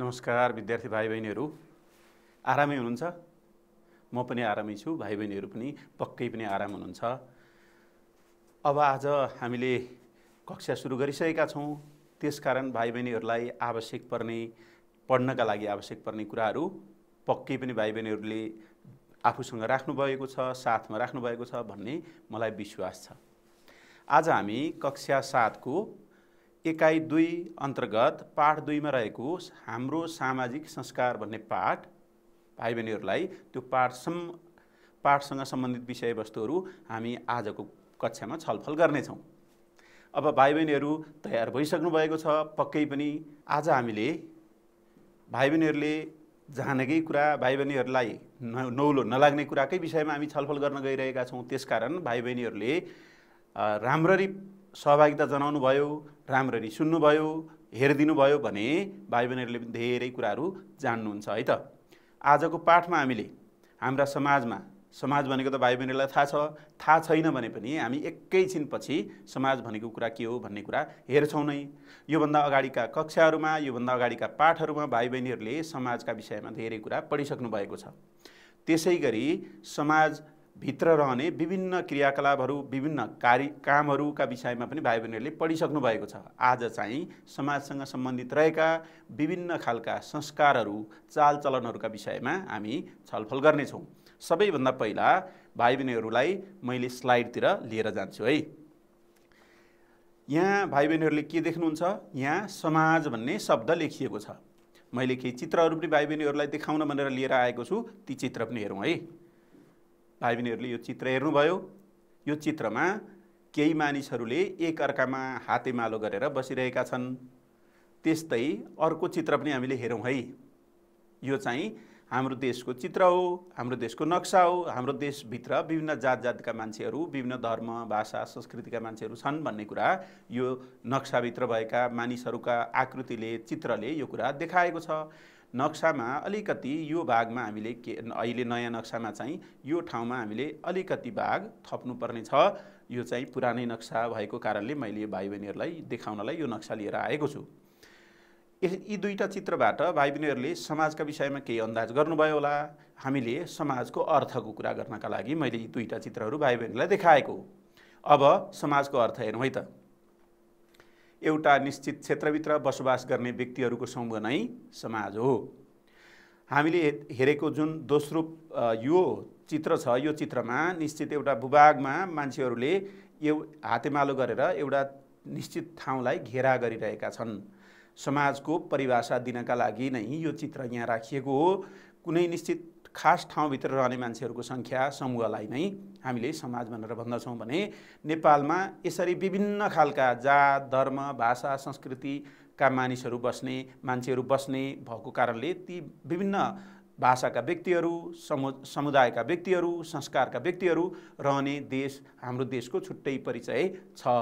नमस्कार विद्यार्थी भाइ बहिनीहरू आरामै हुनुहुन्छ म पनि आरामै छु भाइ बहिनीहरू पनि पक्कै पनि आराम हुनुहुन्छ अब आज हामीले कक्षा सुरु गरिसकेका छौँ त्यसकारण भाइ बहिनीहरूलाई आवश्यक पर्ने पढ्नका लागि आवश्यक पर्ने कुराहरू पक्कै पनि भाइ बहिनीहरूले आफूसँग राख्नुभएको छ साथमा राख्नुभएको छ भन्ने मलाई विश्वास छ आज हामी कक्षा सातको एकाइ दुई अन्तर्गत पाठ दुईमा रहेको हाम्रो सामाजिक संस्कार भन्ने पाठ भाइ बहिनीहरूलाई त्यो पाठसम्म पाठसँग सम्बन्धित विषयवस्तुहरू हामी आजको कक्षामा छलफल गर्नेछौँ अब भाइ बहिनीहरू तयार भइसक्नु भएको छ पक्कै पनि आज हामीले भाइ बहिनीहरूले जानेकै कुरा भाइ बहिनीहरूलाई न नौलो नलाग्ने कुराकै विषयमा हामी छलफल गर्न गइरहेका छौँ त्यसकारण भाइ बहिनीहरूले राम्ररी सहभागिता भयो राम्ररी सुन्नुभयो भयो भने भाइ बहिनीहरूले पनि धेरै कुराहरू जान्नुहुन्छ है त आजको पाठमा हामीले हाम्रा समाजमा समाज भनेको त भाइ बहिनीहरूलाई थाहा छ थाहा छैन भने पनि हामी एकैछिनपछि समाज भनेको कुरा के हो भन्ने कुरा हेर्छौँ नै योभन्दा अगाडिका कक्षाहरूमा योभन्दा अगाडिका पाठहरूमा भाइ बहिनीहरूले समाजका विषयमा धेरै कुरा पढिसक्नु भएको छ त्यसै गरी समाज भित्र रहने विभिन्न क्रियाकलापहरू विभिन्न कार्य कामहरूका विषयमा पनि भाइ बहिनीहरूले पढिसक्नु भएको छ आज चाहिँ समाजसँग सम्बन्धित रहेका विभिन्न खालका संस्कारहरू चालचलनहरूका विषयमा हामी छलफल गर्नेछौँ सबैभन्दा पहिला भाइ बहिनीहरूलाई मैले स्लाइडतिर लिएर जान्छु है यहाँ भाइ बहिनीहरूले के देख्नुहुन्छ यहाँ समाज भन्ने शब्द लेखिएको छ मैले केही चित्रहरू पनि भाइ बहिनीहरूलाई देखाउन भनेर लिएर आएको छु ती चित्र पनि हेरौँ है भाइ बहिनीहरूले यो चित्र हेर्नुभयो यो चित्रमा केही मानिसहरूले एकअर्कामा हातेमालो गरेर बसिरहेका छन् त्यस्तै अर्को चित्र पनि हामीले हेरौँ है यो चाहिँ हाम्रो देशको चित्र हो हाम्रो देशको नक्सा हो हाम्रो देशभित्र विभिन्न जात जातका मान्छेहरू विभिन्न धर्म भाषा संस्कृतिका मान्छेहरू छन् भन्ने कुरा यो नक्साभित्र भएका मानिसहरूका आकृतिले चित्रले यो कुरा देखाएको छ नक्सामा अलिकति यो भागमा हामीले के अहिले नयाँ नक्सामा चाहिँ यो ठाउँमा हामीले अलिकति भाग थप्नुपर्ने छ यो चाहिँ पुरानै नक्सा भएको कारणले मैले यो भाइ बहिनीहरूलाई देखाउनलाई यो नक्सा लिएर आएको छु यी दुईवटा चित्रबाट भाइ बहिनीहरूले समाजका विषयमा केही अन्दाज गर्नुभयो होला हामीले समाजको अर्थको कुरा गर्नका लागि मैले यी दुईवटा चित्रहरू भाइ बहिनीलाई देखाएको अब समाजको अर्थ हेरौँ है त एउटा निश्चित क्षेत्रभित्र बसोबास गर्ने व्यक्तिहरूको समूह नै समाज हो हामीले हेरेको जुन दोस्रो यो चित्र छ यो चित्रमा निश्चित एउटा भूभागमा मान्छेहरूले यो हातेमालो गरेर एउटा निश्चित ठाउँलाई घेरा गरिरहेका छन् समाजको परिभाषा दिनका लागि नै यो चित्र यहाँ राखिएको हो कुनै निश्चित खास ठाउँभित्र रहने मान्छेहरूको सङ्ख्या समूहलाई नै हामीले समाज भनेर भन्दछौँ भने नेपालमा यसरी विभिन्न खालका जात धर्म भाषा संस्कृतिका मानिसहरू बस्ने मान्छेहरू बस्ने भएको कारणले ती विभिन्न भाषाका व्यक्तिहरू समु समुदायका व्यक्तिहरू संस्कारका व्यक्तिहरू रहने देश हाम्रो देशको छुट्टै परिचय छ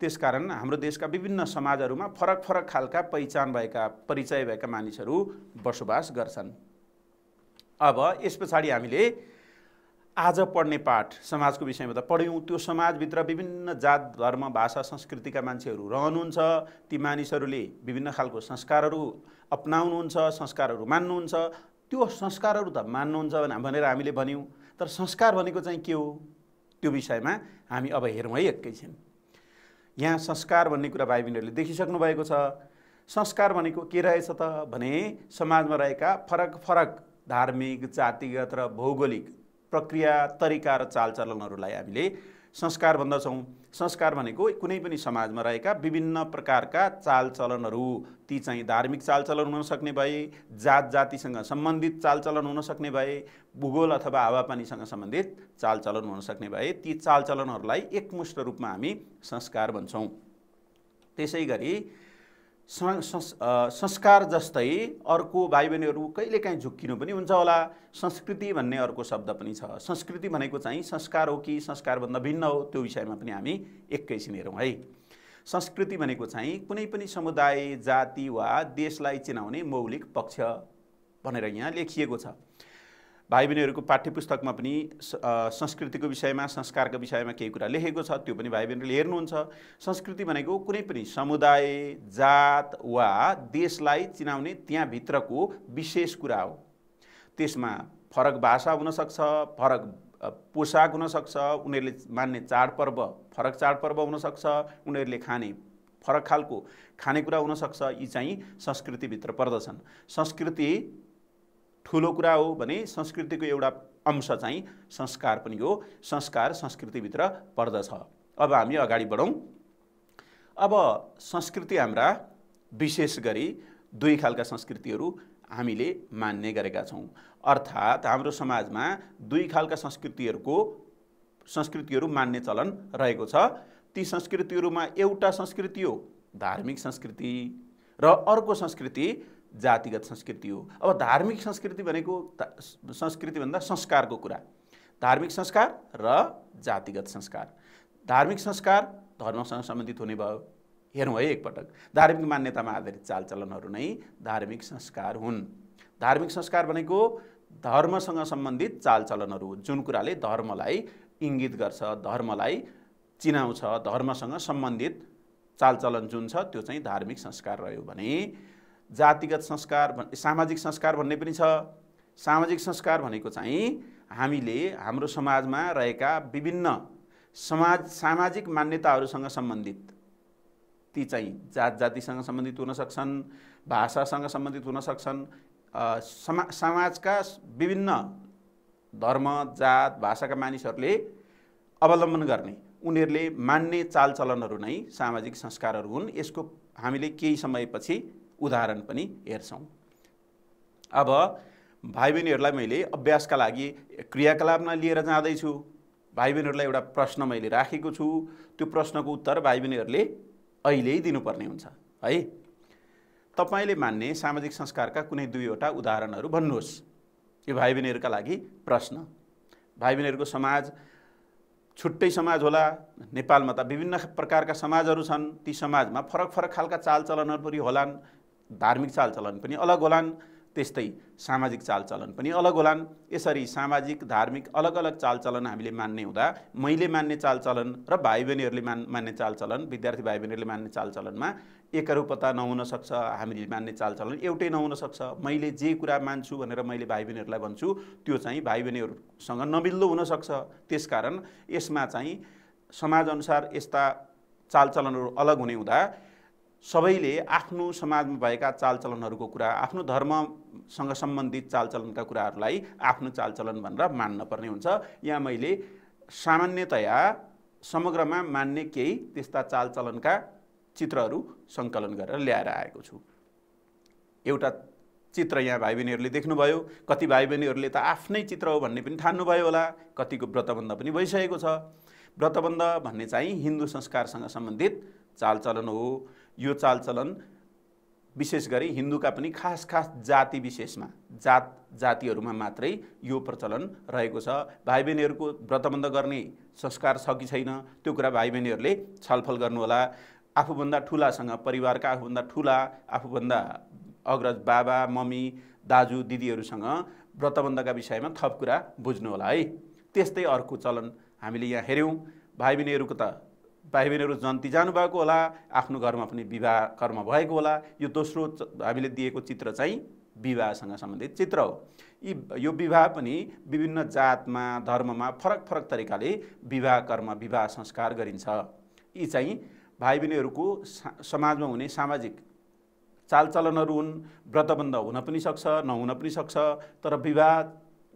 त्यसकारण हाम्रो देशका विभिन्न समाजहरूमा फरक फरक खालका पहिचान भएका परिचय भएका मानिसहरू बसोबास गर्छन् अब यस पछाडि हामीले आज पढ्ने पाठ समाजको विषयमा त पढ्यौँ त्यो समाजभित्र विभिन्न जात धर्म भाषा संस्कृतिका मान्छेहरू रहनुहुन्छ ती मानिसहरूले विभिन्न खालको संस्कारहरू अप्नाउनुहुन्छ संस्कारहरू मान्नुहुन्छ त्यो संस्कारहरू त मान्नुहुन्छ भनेर हामीले भन्यौँ तर संस्कार भनेको चाहिँ के हो त्यो विषयमा हामी अब हेरौँ है एकैछिन यहाँ संस्कार भन्ने कुरा भाइ बहिनीहरूले देखिसक्नु भएको छ संस्कार भनेको के रहेछ त भने समाजमा रहेका फरक फरक धार्मिक जातिगत र भौगोलिक प्रक्रिया तरिका र चालचलनहरूलाई हामीले संस्कार भन्दछौँ संस्कार भनेको कुनै पनि समाजमा रहेका विभिन्न प्रकारका चालचलनहरू ती चाहिँ धार्मिक चालचलन हुनसक्ने भए जात जातिसँग सम्बन्धित चालचलन हुनसक्ने भए भूगोल अथवा हावापानीसँग सम्बन्धित चालचलन हुनसक्ने भए ती चालचलनहरूलाई एकमुष्ट रूपमा हामी संस्कार भन्छौँ त्यसै गरी संस्कार जस्तै अर्को भाइ बहिनीहरू कहिलेकाहीँ झुक्किनु पनि हुन्छ होला संस्कृति भन्ने अर्को शब्द पनि छ संस्कृति भनेको चाहिँ संस्कार हो कि संस्कारभन्दा भिन्न हो त्यो विषयमा पनि हामी एकैछिन हेरौँ है संस्कृति भनेको चाहिँ कुनै पनि समुदाय जाति वा देशलाई चिनाउने मौलिक पक्ष भनेर यहाँ लेखिएको छ भाइ बहिनीहरूको पाठ्य पुस्तकमा पनि संस्कृतिको विषयमा संस्कारको विषयमा केही कुरा लेखेको छ त्यो पनि भाइ बहिनीहरूले हेर्नुहुन्छ संस्कृति भनेको कुनै पनि समुदाय जात वा देशलाई चिनाउने त्यहाँभित्रको विशेष कुरा हो त्यसमा फरक भाषा हुनसक्छ फरक पोसाक हुनसक्छ उनीहरूले मान्ने चाडपर्व फरक चाडपर्व हुनसक्छ उनीहरूले खाने फरक खालको खानेकुरा हुनसक्छ यी चाहिँ संस्कृतिभित्र पर्दछन् संस्कृति ठुलो कुरा हो भने संस्कृतिको एउटा अंश चाहिँ संस्कार पनि हो संस्कार संस्कृतिभित्र पर्दछ अब हामी अगाडि बढौँ अब संस्कृति हाम्रा विशेष गरी दुई खालका संस्कृतिहरू हामीले मान्ने गरेका छौँ अर्थात् हाम्रो समाजमा दुई खालका संस्कृतिहरूको संस्कृतिहरू मान्ने चलन रहेको छ ती संस्कृतिहरूमा एउटा संस्कृति हो धार्मिक संस्कृति र अर्को संस्कृति जातिगत संस्कृति हो अब धार्मिक संस्कृति भनेको संस्कृतिभन्दा संस्कारको कुरा धार्मिक संस्कार र जातिगत संस्कार धार्मिक संस्कार धर्मसँग सम्बन्धित हुने भयो हेरौँ है एकपटक धार्मिक मान्यतामा आधारित चालचलनहरू नै धार्मिक संस्कार हुन् धार्मिक संस्कार भनेको धर्मसँग सम्बन्धित चालचलनहरू जुन कुराले धर्मलाई इङ्गित गर्छ धर्मलाई चिनाउँछ धर्मसँग सम्बन्धित चालचलन जुन छ त्यो चाहिँ धार्मिक संस्कार रह्यो भने जातिगत संस्कार सामाजिक संस्कार भन्ने पनि छ सामाजिक संस्कार भनेको चाहिँ हामीले हाम्रो समाजमा रहेका विभिन्न समाज सामाजिक मान्यताहरूसँग सम्बन्धित ती चाहिँ जात जातिसँग सम्बन्धित हुन सक्छन् भाषासँग सम्बन्धित हुन सक्छन् समा समाजका विभिन्न धर्म जात भाषाका मानिसहरूले अवलम्बन गर्ने उनीहरूले मान्ने चालचलनहरू नै सामाजिक संस्कारहरू हुन् यसको हामीले केही समयपछि उदाहरण पनि हेर्छौँ अब भाइ बहिनीहरूलाई मैले अभ्यासका लागि क्रियाकलापमा लिएर जाँदैछु भाइ बहिनीहरूलाई एउटा प्रश्न मैले राखेको छु त्यो प्रश्नको उत्तर भाइ बहिनीहरूले अहिल्यै दिनुपर्ने हुन्छ है तपाईँले मान्ने सामाजिक संस्कारका कुनै दुईवटा उदाहरणहरू भन्नुहोस् यो भाइ बहिनीहरूका लागि प्रश्न भाइ बहिनीहरूको समाज छुट्टै समाज होला नेपालमा त विभिन्न प्रकारका समाजहरू छन् ती समाजमा फरक फरक खालका चालचलनहरू पनि होलान् धार्मिक चालचलन पनि अलग होलान् त्यस्तै सामाजिक चालचलन पनि अलग होलान् यसरी सामाजिक धार्मिक अलग अलग चालचलन हामीले मान्ने हुँदा मैले मान्ने चालचलन र भाइ बहिनीहरूले मान् मान्ने चालचलन विद्यार्थी भाइ बहिनीहरूले मान्ने चालचलनमा एकरूपता नहुनसक्छ हामीले मान्ने चालचलन एउटै नहुनसक्छ मैले जे कुरा मान्छु भनेर मैले भाइ बहिनीहरूलाई भन्छु त्यो चाहिँ भाइ बहिनीहरूसँग नमिल्दो हुनसक्छ त्यसकारण यसमा चाहिँ समाजअनुसार यस्ता चालचलनहरू अलग हुने हुँदा सबैले आफ्नो समाजमा भएका चालचलनहरूको कुरा आफ्नो धर्मसँग सम्बन्धित चालचलनका कुराहरूलाई आफ्नो चालचलन भनेर मान्न पर्ने हुन्छ यहाँ मैले सामान्यतया समग्रमा मान्ने केही त्यस्ता चालचलनका चित्रहरू सङ्कलन गरेर ल्याएर आएको छु एउटा चित्र यहाँ भाइ बहिनीहरूले देख्नुभयो कति भाइ बहिनीहरूले त आफ्नै चित्र हो भन्ने पनि ठान्नुभयो होला कतिको व्रतबन्ध पनि भइसकेको छ व्रतबन्ध भन्ने चाहिँ हिन्दू संस्कारसँग सम्बन्धित चालचलन हो यो चालचलन विशेष गरी हिन्दूका पनि खास खास जाति विशेषमा जात जातिहरूमा मात्रै यो प्रचलन रहेको छ भाइ बहिनीहरूको व्रतबन्ध गर्ने संस्कार छ कि छैन त्यो कुरा भाइ बहिनीहरूले छलफल गर्नुहोला आफूभन्दा ठुलासँग परिवारका आफूभन्दा ठुला आफूभन्दा अग्रज बाबा मम्मी दाजु दिदीहरूसँग व्रतबन्धका विषयमा थप कुरा बुझ्नुहोला है त्यस्तै अर्को चलन हामीले यहाँ हेऱ्यौँ भाइ बहिनीहरूको त भाइ बहिनीहरू जन्ती जानुभएको होला आफ्नो घरमा पनि विवाह कर्म भएको होला यो दोस्रो हामीले दिएको चित्र चाहिँ विवाहसँग सम्बन्धित चित्र हो यी यो विवाह पनि विभिन्न जातमा धर्ममा फरक फरक तरिकाले विवाह कर्म विवाह संस्कार गरिन्छ यी चाहिँ भाइ बहिनीहरूको समाजमा हुने सामाजिक चालचलनहरू हुन् व्रतबन्ध हुन पनि सक्छ नहुन पनि सक्छ तर विवाह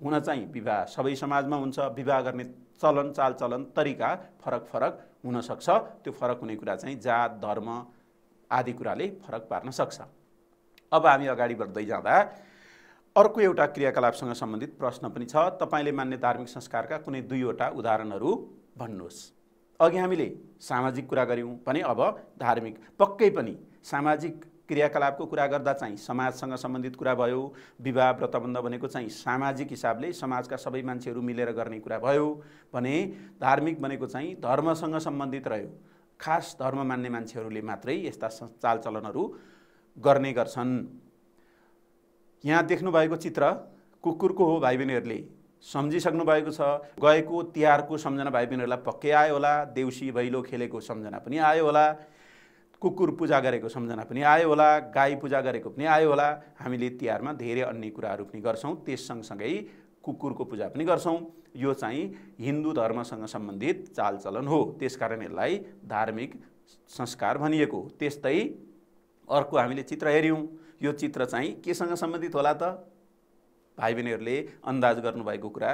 हुन चाहिँ विवाह सबै समाजमा हुन्छ विवाह गर्ने चलन चालचलन तरिका फरक फरक हुनसक्छ त्यो फरक हुने कुरा चाहिँ जात धर्म आदि कुराले फरक पार्न सक्छ अब हामी अगाडि बढ्दै जाँदा अर्को एउटा क्रियाकलापसँग सम्बन्धित प्रश्न पनि छ तपाईँले मान्ने धार्मिक संस्कारका कुनै दुईवटा उदाहरणहरू भन्नुहोस् अघि हामीले सामाजिक कुरा गऱ्यौँ भने अब धार्मिक पक्कै पनि सामाजिक क्रियाकलापको कुरा गर्दा चाहिँ समाजसँग सम्बन्धित कुरा भयो विवाह व्रतबन्ध भनेको चाहिँ सामाजिक हिसाबले समाजका सबै मान्छेहरू मिलेर गर्ने कुरा भयो भने धार्मिक भनेको चाहिँ धर्मसँग सम्बन्धित रह्यो खास धर्म मान्ने मान्छेहरूले मात्रै यस्ता चालचलनहरू गर्ने गर्छन् यहाँ देख्नुभएको चित्र कुकुरको हो भाइ बहिनीहरूले सम्झिसक्नु भएको छ गएको तिहारको सम्झना भाइ बहिनीहरूलाई पक्कै आयो होला देउसी भैलो खेलेको सम्झना पनि आयो होला कुकुर पूजा गरेको सम्झना पनि आयो होला गाई पूजा गरेको पनि आयो होला हामीले तिहारमा धेरै अन्य कुराहरू पनि गर्छौँ त्यस सँगसँगै कुकुरको पूजा पनि गर्छौँ यो चाहिँ हिन्दू धर्मसँग सम्बन्धित चालचलन हो त्यसकारण यसलाई धार्मिक संस्कार भनिएको त्यस्तै अर्को हामीले चित्र हेऱ्यौँ यो चित्र चाहिँ केसँग सम्बन्धित होला त भाइ बहिनीहरूले अन्दाज गर्नुभएको कुरा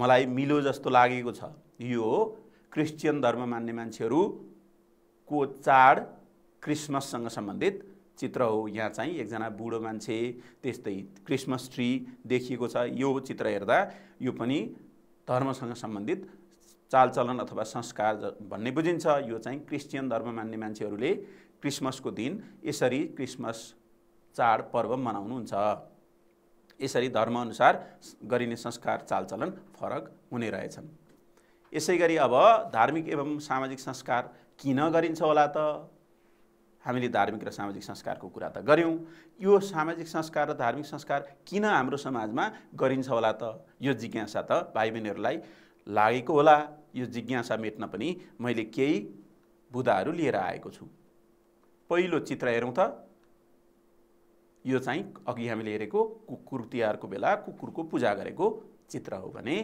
मलाई मिलो जस्तो लागेको छ यो क्रिस्चियन धर्म मान्ने मान्छेहरूको चाड क्रिसमससँग सम्बन्धित चित्र हो यहाँ चाहिँ एकजना बुढो मान्छे त्यस्तै क्रिसमस ट्री देखिएको छ यो चित्र हेर्दा यो पनि धर्मसँग सम्बन्धित चालचलन अथवा संस्कार भन्ने बुझिन्छ यो चाहिँ क्रिस्चियन धर्म मान्ने मान्छेहरूले क्रिसमसको दिन यसरी क्रिसमस चाड पर्व मनाउनुहुन्छ यसरी धर्मअनुसार गरिने संस्कार चालचलन फरक हुने रहेछन् यसै गरी अब धार्मिक एवं सामाजिक संस्कार किन गरिन्छ होला त हामीले धार्मिक र सामाजिक संस्कारको कुरा त गऱ्यौँ यो सामाजिक संस्कार र धार्मिक संस्कार किन हाम्रो समाजमा गरिन्छ होला त यो जिज्ञासा त भाइ बहिनीहरूलाई लागेको होला यो जिज्ञासा मेट्न पनि मैले केही बुदाहरू लिएर आएको छु पहिलो चित्र हेरौँ त यो चाहिँ अघि हामीले हेरेको कुकुर तिहारको बेला कुकुरको पूजा गरेको चित्र हो भने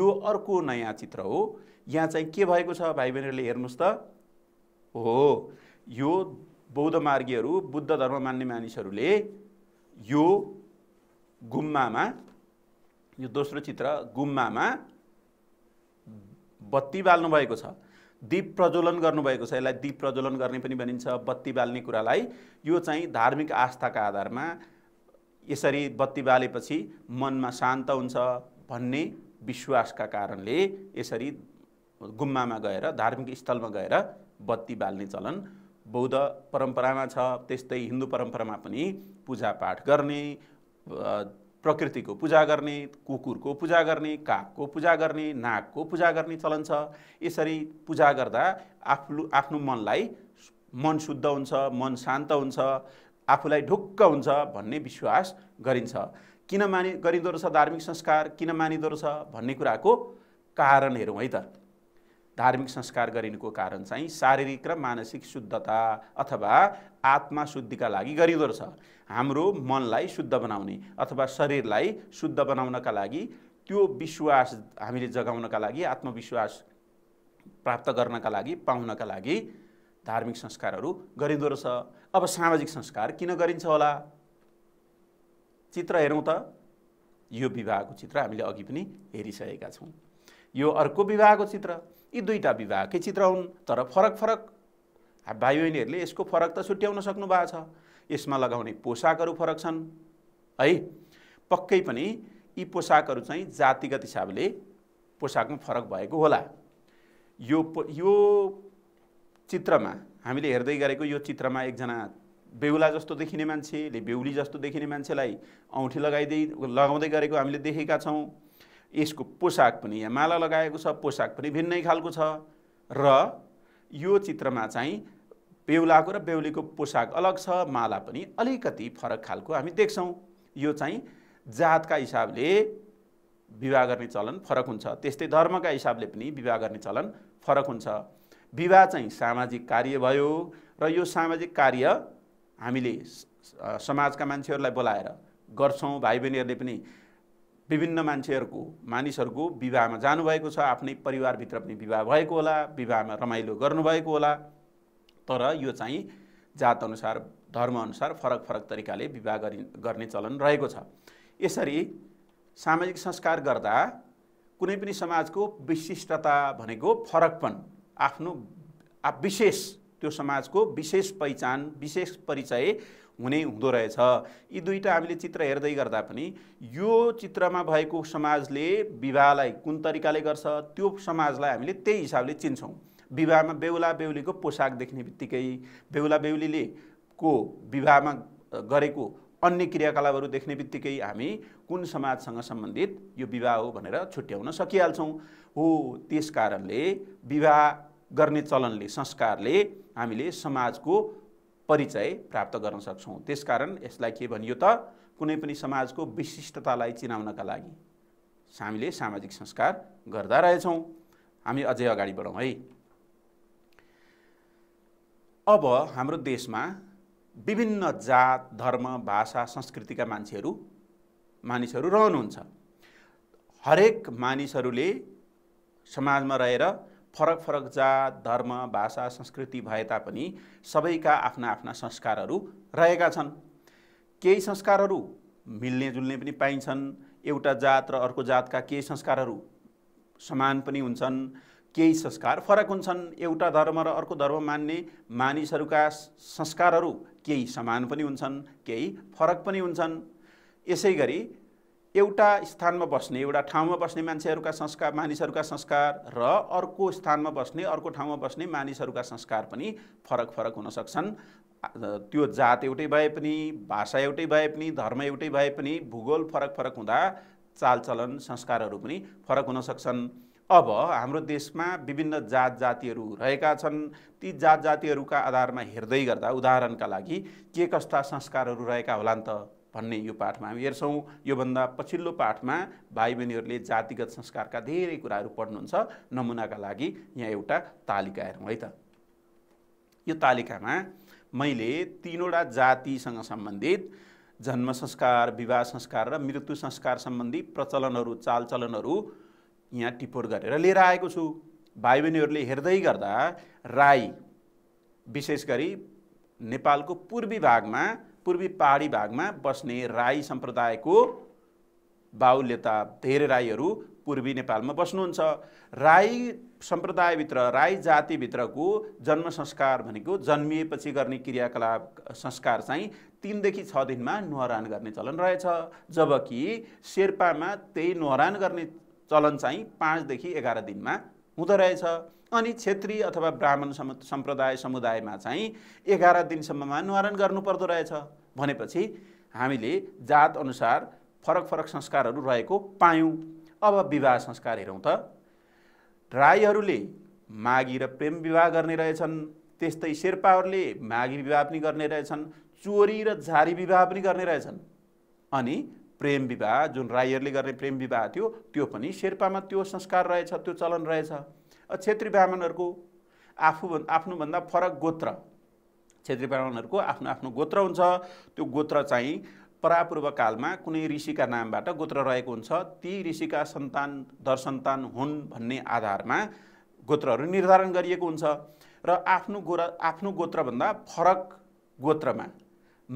यो अर्को नयाँ चित्र हो यहाँ चाहिँ के भएको छ भाइ बहिनीहरूले हेर्नुहोस् त हो यो बौद्ध मार्गीहरू बुद्ध धर्म मान्ने मानिसहरूले यो गुम्बामा यो दोस्रो चित्र गुम्बामा बत्ती बाल्नु भएको छ दीप प्रज्वलन गर्नुभएको छ यसलाई दीप प्रज्वलन गर्ने पनि भनिन्छ बत्ती बाल्ने कुरालाई यो चाहिँ धार्मिक आस्थाका आधारमा यसरी बत्ती बालेपछि मनमा शान्त हुन्छ भन्ने विश्वासका कारणले यसरी गुम्बामा गएर धार्मिक स्थलमा गएर बत्ती बाल्ने चलन बौद्ध परम्परामा छ त्यस्तै हिन्दू परम्परामा पनि पूजापाठ गर्ने प्रकृतिको पूजा गर्ने कुकुरको पूजा गर्ने कागको पूजा गर्ने नागको पूजा गर्ने चलन छ यसरी पूजा गर्दा आफू आफ्नो मनलाई मन शुद्ध हुन्छ मन शान्त हुन्छ आफूलाई ढुक्क हुन्छ भन्ने विश्वास गरिन्छ किन मानि गरिँदो रहेछ धार्मिक संस्कार किन मानिँदो रहेछ भन्ने कुराको कारण हेरौँ है त धार्मिक संस्कार गरिनुको कारण चाहिँ शारीरिक र मानसिक शुद्धता अथवा आत्मा शुद्धिका लागि गरिँदो रहेछ हाम्रो मनलाई शुद्ध बनाउने अथवा शरीरलाई शुद्ध बनाउनका लागि त्यो विश्वास हामीले जगाउनका लागि आत्मविश्वास प्राप्त गर्नका लागि पाउनका लागि धार्मिक संस्कारहरू गरिँदो रहेछ अब सामाजिक संस्कार किन गरिन्छ होला चित्र हेरौँ त यो विवाहको चित्र हामीले अघि पनि हेरिसकेका छौँ यो अर्को विवाहको चित्र यी दुईवटा विवाहकै चित्र हुन् तर फरक फरक भाइ बहिनीहरूले यसको फरक त छुट्याउन सक्नु भएको छ यसमा लगाउने पोसाकहरू फरक छन् है पक्कै पनि यी पोसाकहरू चाहिँ जातिगत हिसाबले पोसाकमा फरक भएको होला यो यो चित्रमा हामीले हेर्दै गरेको यो चित्रमा एकजना बेहुला जस्तो देखिने मान्छेले बेहुली जस्तो देखिने मान्छेलाई औँठी लगाइदिई लगाउँदै गरेको हामीले देखेका छौँ यसको पोसाक पनि यहाँ माला लगाएको छ पोसाक पनि भिन्नै खालको छ र यो चित्रमा चाहिँ बेहुलाको र बेहुलीको पोसाक अलग छ माला पनि अलिकति फरक खालको हामी देख्छौँ यो चाहिँ जातका हिसाबले विवाह गर्ने चलन फरक हुन्छ त्यस्तै धर्मका हिसाबले पनि विवाह गर्ने चलन फरक हुन्छ विवाह चाहिँ सामाजिक कार्य भयो र यो सामाजिक कार्य हामीले समाजका मान्छेहरूलाई बोलाएर गर्छौँ भाइ बहिनीहरूले पनि विभिन्न मान्छेहरूको मानिसहरूको विवाहमा जानुभएको छ आफ्नै परिवारभित्र पनि विवाह भएको होला विवाहमा रमाइलो गर्नुभएको होला तर यो चाहिँ जातअनुसार धर्मअनुसार फरक फरक तरिकाले विवाह गरि गर्ने चलन रहेको छ यसरी सामाजिक संस्कार गर्दा कुनै पनि समाजको विशिष्टता भनेको फरकपन आफ्नो विशेष त्यो समाजको विशेष पहिचान विशेष परिचय हुने हुँदो रहेछ यी दुईवटा हामीले चित्र हेर्दै गर्दा पनि यो चित्रमा भएको समाजले विवाहलाई कुन तरिकाले गर्छ त्यो समाजलाई हामीले त्यही हिसाबले चिन्छौँ विवाहमा बेहुला बेहुलीको पोसाक देख्ने बित्तिकै बेहुला बेहुलीले को विवाहमा गरेको अन्य क्रियाकलापहरू देख्ने बित्तिकै हामी कुन समाजसँग सम्बन्धित यो विवाह हो भनेर छुट्याउन सकिहाल्छौँ हो त्यस कारणले विवाह गर्ने चलनले संस्कारले हामीले समाजको परिचय प्राप्त गर्न सक्छौँ त्यसकारण यसलाई के भनियो त कुनै पनि समाजको विशिष्टतालाई चिनाउनका लागि हामीले सामाजिक संस्कार गर्दा रहेछौँ हामी अझै अगाडि बढौँ है अब हाम्रो देशमा विभिन्न जात धर्म भाषा संस्कृतिका मान्छेहरू मानिसहरू रहनुहुन्छ हरेक मानिसहरूले समाजमा रहेर फरक फरक जात धर्म भाषा संस्कृति भए तापनि सबैका आफ्ना आफ्ना संस्कारहरू रहेका छन् केही संस्कारहरू मिल्ने जुल्ने पनि पाइन्छन् एउटा जात र अर्को जातका केही संस्कारहरू समान पनि हुन्छन् केही संस्कार फरक हुन्छन् एउटा धर्म र अर्को धर्म मान्ने मानिसहरूका संस्कारहरू केही समान पनि हुन्छन् केही फरक पनि हुन्छन् यसै गरी एउटा स्थानमा बस्ने एउटा ठाउँमा बस्ने मान्छेहरूका संस्कार मानिसहरूका संस्कार र अर्को स्थानमा बस्ने अर्को ठाउँमा बस्ने मानिसहरूका संस्कार पनि फरक फरक हुन सक्छन् त्यो जात एउटै भए पनि भाषा एउटै भए पनि धर्म एउटै भए पनि भूगोल फरक फरक हुँदा चालचलन संस्कारहरू पनि फरक हुन सक्छन् अब हाम्रो देशमा विभिन्न जात जातिहरू रहेका छन् ती जात जातिहरूका आधारमा हेर्दै गर्दा उदाहरणका लागि के कस्ता संस्कारहरू रहेका होलान् त भन्ने यो पाठमा हामी हेर्छौँ योभन्दा पछिल्लो पाठमा भाइ बहिनीहरूले जातिगत संस्कारका धेरै कुराहरू पढ्नुहुन्छ नमुनाका लागि यहाँ एउटा तालिका हेरौँ है त यो तालिकामा मैले तिनवटा जातिसँग सम्बन्धित जन्म संस्कार विवाह संस्कार र मृत्यु संस्कार सम्बन्धी प्रचलनहरू चालचलनहरू यहाँ टिपोट गरेर लिएर आएको छु भाइ बहिनीहरूले हेर्दै गर्दा राई विशेष गरी नेपालको पूर्वी भागमा पूर्वी पहाडी भागमा बस्ने राई सम्प्रदायको बाहुल्यता धेरै राईहरू पूर्वी नेपालमा बस्नुहुन्छ राई सम्प्रदायभित्र राई जातिभित्रको जन्म संस्कार भनेको जन्मिएपछि गर्ने क्रियाकलाप संस्कार चाहिँ तिनदेखि छ दिनमा नुहरान गर्ने चलन रहेछ जबकि शेर्पामा त्यही नुहरान गर्ने चलन चाहिँ पाँचदेखि एघार दिनमा हुँदो रहेछ अनि क्षेत्रीय अथवा ब्राह्मण सम सम्प्रदाय समुदायमा चाहिँ एघार दिनसम्ममा निवारण गर्नुपर्दो रहेछ भनेपछि हामीले जात अनुसार फरक फरक संस्कारहरू रहेको पायौँ अब विवाह संस्कार हेरौँ त राईहरूले माघी र प्रेम विवाह गर्ने रहेछन् त्यस्तै शेर्पाहरूले माघी विवाह पनि गर्ने रहेछन् चोरी र झारी विवाह पनि गर्ने रहेछन् अनि प्रेम विवाह जुन राईहरूले गर्ने प्रेम विवाह थियो त्यो पनि शेर्पामा त्यो संस्कार रहेछ त्यो चलन रहेछ छेत्री ब्राह्मणहरूको आफू आफ्नोभन्दा फरक गोत्र छेत्री ब्राह्मणहरूको आफ्नो आफ्नो गोत्र हुन्छ त्यो गोत्र चाहिँ परापूर्वकालमा कुनै ऋषिका नामबाट गोत्र रहेको हुन्छ ती ऋषिका सन्तान दरसन्तान हुन् भन्ने आधारमा गोत्रहरू निर्धारण गरिएको हुन्छ र आफ्नो गोर आफ्नो गोत्रभन्दा फरक गोत्रमा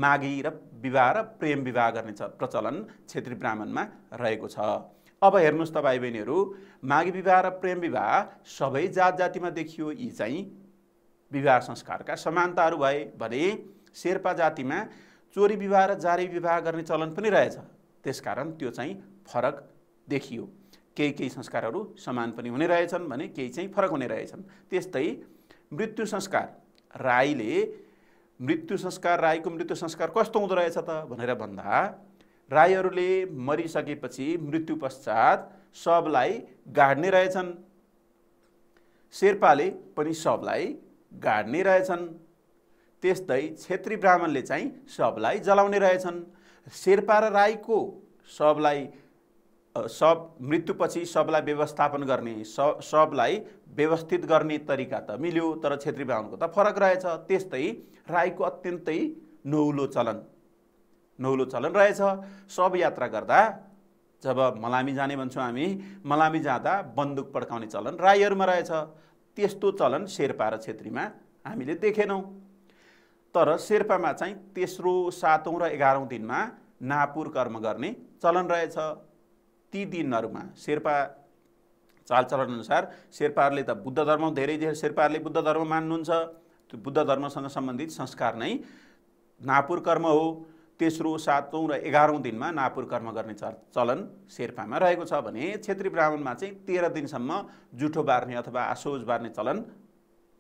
मागी र विवाह र प्रेम विवाह गर्ने प्रचलन क्षेत्री ब्राह्मणमा रहेको छ अब हेर्नुहोस् त भाइ बहिनीहरू माघी विवाह र प्रेम विवाह सबै जात जातिमा देखियो यी चाहिँ विवाह संस्कारका समानताहरू भए भने शेर्पा जातिमा चोरी विवाह र जारी विवाह गर्ने चलन पनि रहेछ त्यसकारण त्यो चाहिँ फरक देखियो केही केही संस्कारहरू समान पनि हुने रहेछन् भने केही चाहिँ फरक हुने रहेछन् त्यस्तै मृत्यु संस्कार राईले मृत्यु संस्कार राईको मृत्यु संस्कार कस्तो हुँदो रहेछ त भनेर भन्दा राईहरूले मरिसकेपछि मृत्यु पश्चात सबलाई गाड्ने रहेछन् शेर्पाले पनि सबलाई गाड्ने रहेछन् त्यस्तै छेत्री ब्राह्मणले चाहिँ सबलाई जलाउने रहेछन् शेर्पा र राईको सबलाई सब मृत्युपछि सबलाई व्यवस्थापन गर्ने स सबलाई व्यवस्थित गर्ने तरिका त मिल्यो तर क्षेत्री ब्राह्मणको त फरक रहेछ त्यस्तै राईको अत्यन्तै नौलो चलन नौलो चलन रहेछ सब यात्रा गर्दा जब मलामी जाने भन्छौँ हामी मलामी जाँदा बन्दुक पड्काउने चलन राईहरूमा रहेछ त्यस्तो चलन शेर्पा र छेत्रीमा हामीले देखेनौँ तर शेर्पामा चाहिँ तेस्रो सातौँ र एघारौँ दिनमा नापुर कर्म गर्ने चलन रहेछ ती दिनहरूमा शेर्पा अनुसार शेर्पाहरूले त बुद्ध धर्म धेरै शेर्पाहरूले बुद्ध धर्म मान्नुहुन्छ त्यो बुद्ध धर्मसँग सम्बन्धित संस्कार नै नापुर कर्म हो तेस्रो सातौँ र एघारौँ दिनमा नापुर कर्म गर्ने चलन शेर्पामा रहेको छ भने छेत्री ब्राह्मणमा चाहिँ तेह्र दिनसम्म जुठो बार्ने अथवा आसोज बार्ने चलन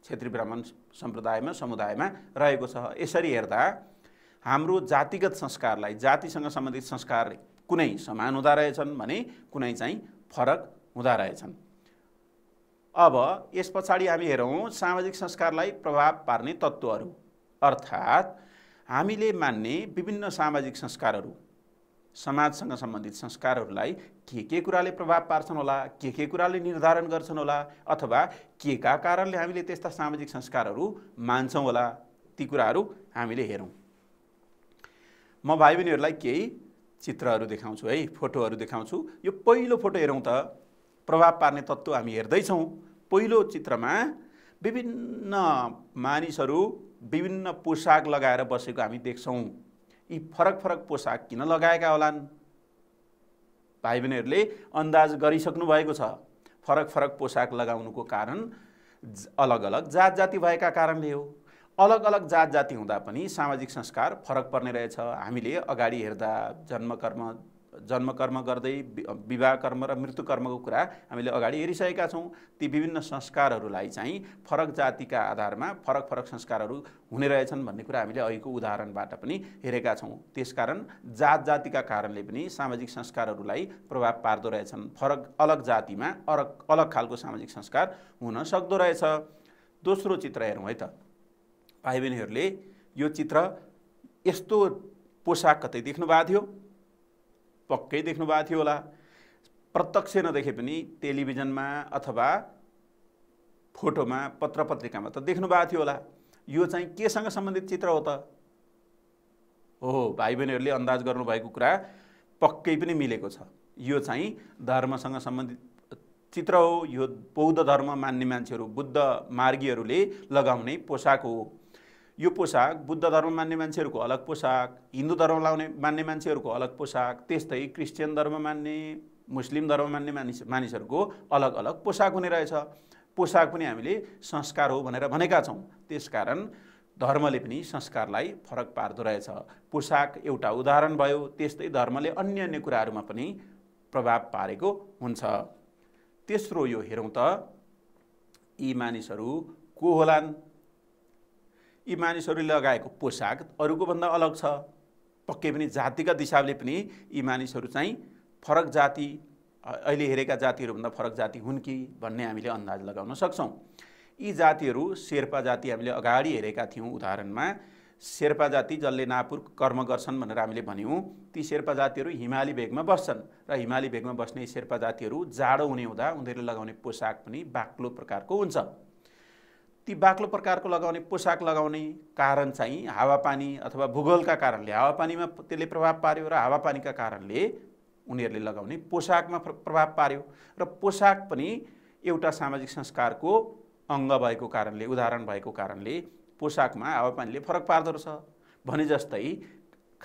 छेत्री ब्राह्मण सम्प्रदायमा समुदायमा रहेको छ यसरी हेर्दा हाम्रो जातिगत संस्कारलाई जातिसँग सम्बन्धित संस्कार कुनै समान हुँदा रहेछन् भने कुनै चाहिँ फरक हुँदा रहेछन् अब यस पछाडि हामी हेरौँ सामाजिक संस्कारलाई प्रभाव पार्ने तत्त्वहरू अर्थात् हामीले मान्ने विभिन्न सामाजिक संस्कारहरू समाजसँग सम्बन्धित संस्कारहरूलाई के के कुराले प्रभाव पार्छन् होला के के कुराले निर्धारण गर्छन् होला अथवा के का कारणले हामीले त्यस्ता सामाजिक संस्कारहरू मान्छौँ होला ती कुराहरू हामीले हेरौँ म भाइ बहिनीहरूलाई केही चित्रहरू देखाउँछु है फोटोहरू देखाउँछु यो पहिलो फोटो हेरौँ त प्रभाव पार्ने तत्त्व हामी हेर्दैछौँ पहिलो चित्रमा विभिन्न मानिसहरू विभिन्न पोसाक लगाएर बसेको हामी देख्छौँ यी फरक फरक पोसाक किन लगाएका होलान् भाइ बहिनीहरूले अन्दाज गरिसक्नु भएको छ फरक फरक पोसाक लगाउनुको कारण अलग अलग जात जाति भएका कारणले हो अलग अलग जात जाति हुँदा पनि सामाजिक संस्कार फरक पर्ने रहेछ हामीले अगाडि हेर्दा जन्मकर्म जन्मकर्म गर्दै विवाह कर्म र मृत्यु मृत्युकर्मको कुरा हामीले अगाडि हेरिसकेका छौँ ती विभिन्न संस्कारहरूलाई चाहिँ फरक जातिका आधारमा फरक फरक संस्कारहरू हुने रहेछन् भन्ने कुरा हामीले अहिलेको उदाहरणबाट पनि हेरेका छौँ त्यसकारण जात जातिका कारणले पनि सामाजिक संस्कारहरूलाई प्रभाव पार्दो रहेछन् फरक अलग जातिमा अरग अलग खालको सामाजिक संस्कार हुन सक्दो रहेछ दोस्रो चित्र हेरौँ है त भाइ बहिनीहरूले यो चित्र यस्तो पोसाक कतै देख्नु भएको थियो पक्कै देख्नु भएको थियो होला प्रत्यक्ष नदेखे पनि टेलिभिजनमा अथवा फोटोमा पत्र पत्रिकामा त भएको थियो होला यो चाहिँ केसँग सम्बन्धित चित्र हो त हो भाइ बहिनीहरूले अन्दाज गर्नुभएको कुरा पक्कै पनि मिलेको छ यो चाहिँ धर्मसँग सम्बन्धित चित्र हो यो बौद्ध धर्म मान्ने मान्छेहरू बुद्ध मार्गीहरूले लगाउने पोसाक हो यो पोसाक बुद्ध धर्म मान्ने मान्छेहरूको अलग पोसाक हिन्दू धर्म लाउने मान्ने मान्छेहरूको अलग पोसाक त्यस्तै क्रिस्चियन धर्म मान्ने मुस्लिम धर्म मान्ने मानिस मानिसहरूको अलग अलग पोसाक हुने रहेछ पोसाक पनि हामीले संस्कार हो भनेर भनेका छौँ त्यसकारण धर्मले पनि संस्कारलाई फरक पार्दो रहेछ पोसाक एउटा उदाहरण भयो त्यस्तै धर्मले अन्य अन्य कुराहरूमा पनि प्रभाव पारेको हुन्छ तेस्रो यो हेरौँ त यी मानिसहरू को होलान् यी मानिसहरूले लगाएको पोसाक अरूको भन्दा अलग छ पक्कै पनि जातिगत हिसाबले पनि यी मानिसहरू चाहिँ फरक जाति अहिले हेरेका जातिहरूभन्दा फरक जाति हुन् कि भन्ने हामीले अन्दाज लगाउन सक्छौँ यी जातिहरू शेर्पा जाति हामीले अगाडि हेरेका थियौँ उदाहरणमा शेर्पा जाति जसले नापुर कर्म गर्छन् भनेर हामीले भन्यौँ ती शेर्पा जातिहरू हिमाली भेगमा बस्छन् र हिमाली भेगमा बस्ने शेर्पा जातिहरू जाडो हुने हुँदा उनीहरूले लगाउने पोसाक पनि बाक्लो प्रकारको हुन्छ ती बाक्लो प्रकारको लगाउने पोसाक लगाउने कारण चाहिँ हावापानी अथवा भूगोलका कारणले हावापानीमा त्यसले प्रभाव पार्यो र हावापानीका कारणले उनीहरूले लगाउने पोसाकमा प्रभाव पार्यो र पोसाक पनि एउटा सामाजिक संस्कारको अङ्ग भएको कारणले उदाहरण भएको कारणले पोसाकमा हावापानीले फरक पार्दो रहेछ भने जस्तै